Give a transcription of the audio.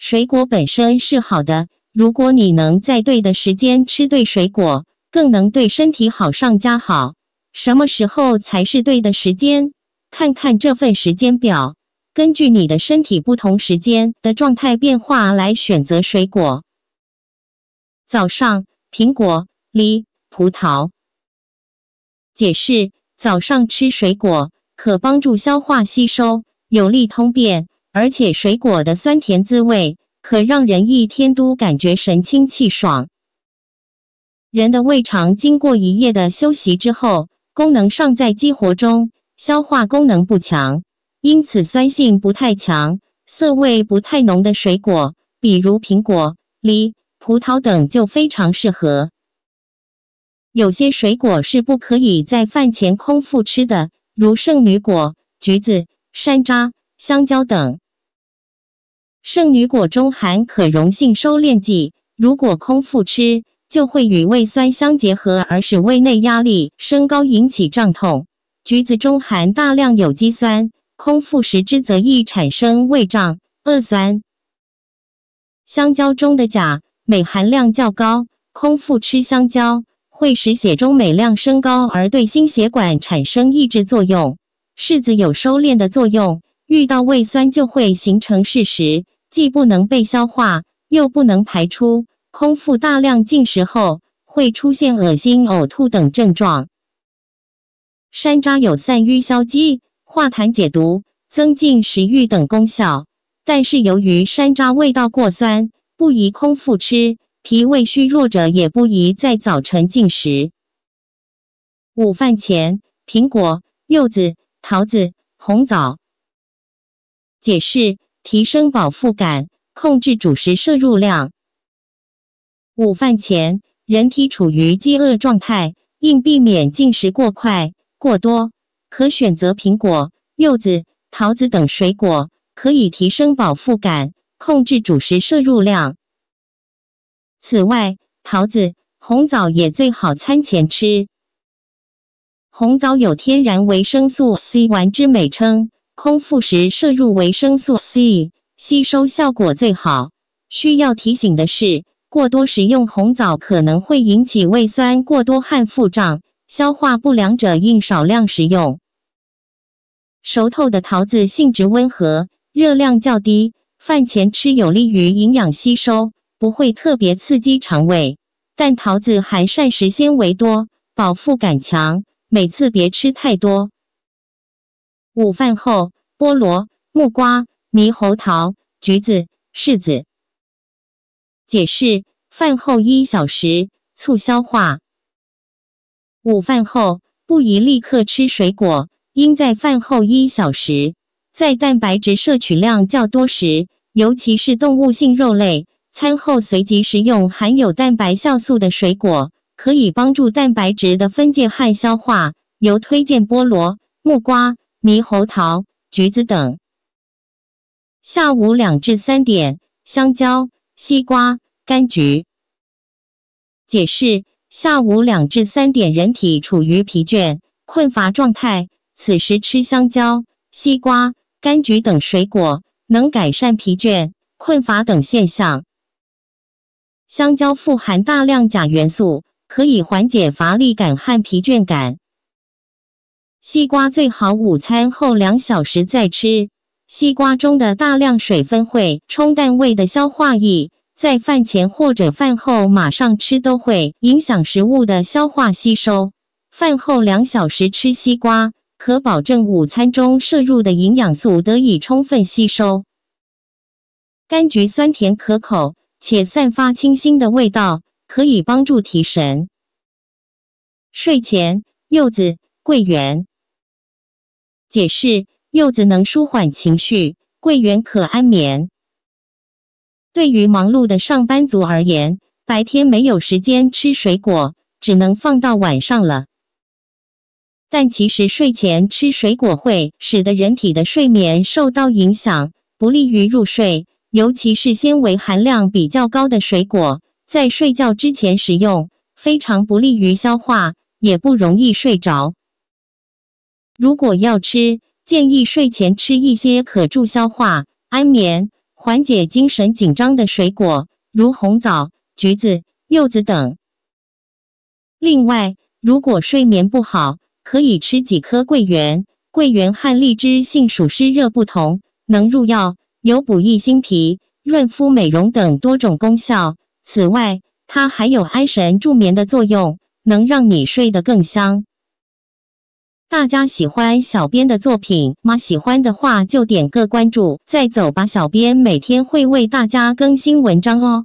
水果本身是好的，如果你能在对的时间吃对水果，更能对身体好上加好。什么时候才是对的时间？看看这份时间表，根据你的身体不同时间的状态变化来选择水果。早上，苹果、梨、葡萄。解释：早上吃水果可帮助消化吸收，有利通便。而且水果的酸甜滋味，可让人一天都感觉神清气爽。人的胃肠经过一夜的休息之后，功能尚在激活中，消化功能不强，因此酸性不太强、涩味不太浓的水果，比如苹果、梨、葡萄等，就非常适合。有些水果是不可以在饭前空腹吃的，如圣女果、橘子、山楂。香蕉等圣女果中含可溶性收敛剂，如果空腹吃，就会与胃酸相结合，而使胃内压力升高，引起胀痛。橘子中含大量有机酸，空腹食之则易产生胃胀、恶酸。香蕉中的钾、镁含量较高，空腹吃香蕉会使血中镁量升高，而对心血管产生抑制作用。柿子有收敛的作用。遇到胃酸就会形成事食既不能被消化，又不能排出。空腹大量进食后，会出现恶心、呕吐等症状。山楂有散瘀消积、化痰解毒、增进食欲等功效，但是由于山楂味道过酸，不宜空腹吃，脾胃虚弱者也不宜在早晨进食。午饭前，苹果、柚子、桃子、红枣。解释：提升饱腹感，控制主食摄入量。午饭前，人体处于饥饿状态，应避免进食过快、过多。可选择苹果、柚子、桃子等水果，可以提升饱腹感，控制主食摄入量。此外，桃子、红枣也最好餐前吃。红枣有“天然维生素 C 丸”之美称。空腹时摄入维生素 C 吸收效果最好。需要提醒的是，过多食用红枣可能会引起胃酸过多和腹胀，消化不良者应少量食用。熟透的桃子性质温和，热量较低，饭前吃有利于营养吸收，不会特别刺激肠胃。但桃子含膳食纤维多，饱腹感强，每次别吃太多。午饭后，菠萝、木瓜、猕猴桃、橘子、柿子。解释：饭后一小时促消化。午饭后不宜立刻吃水果，应在饭后一小时。在蛋白质摄取量较多时，尤其是动物性肉类，餐后随即食用含有蛋白酵素的水果，可以帮助蛋白质的分解和消化。由推荐菠萝、木瓜。猕猴桃、橘子等。下午两至三点，香蕉、西瓜、柑橘。解释：下午两至三点，人体处于疲倦、困乏状态，此时吃香蕉、西瓜、柑橘等水果，能改善疲倦、困乏等现象。香蕉富含大量钾元素，可以缓解乏力感和疲倦感。西瓜最好午餐后两小时再吃。西瓜中的大量水分会冲淡胃的消化液，在饭前或者饭后马上吃都会影响食物的消化吸收。饭后两小时吃西瓜，可保证午餐中摄入的营养素得以充分吸收。柑橘酸甜可口，且散发清新的味道，可以帮助提神。睡前，柚子、桂圆。解释：柚子能舒缓情绪，桂圆可安眠。对于忙碌的上班族而言，白天没有时间吃水果，只能放到晚上了。但其实睡前吃水果会使得人体的睡眠受到影响，不利于入睡。尤其是纤维含量比较高的水果，在睡觉之前食用，非常不利于消化，也不容易睡着。如果要吃，建议睡前吃一些可助消化、安眠、缓解精神紧张的水果，如红枣、橘子、柚子等。另外，如果睡眠不好，可以吃几颗桂圆。桂圆和荔枝性属湿热不同，能入药，有补益心脾、润肤美容等多种功效。此外，它还有安神助眠的作用，能让你睡得更香。大家喜欢小编的作品吗？喜欢的话就点个关注再走吧。小编每天会为大家更新文章哦。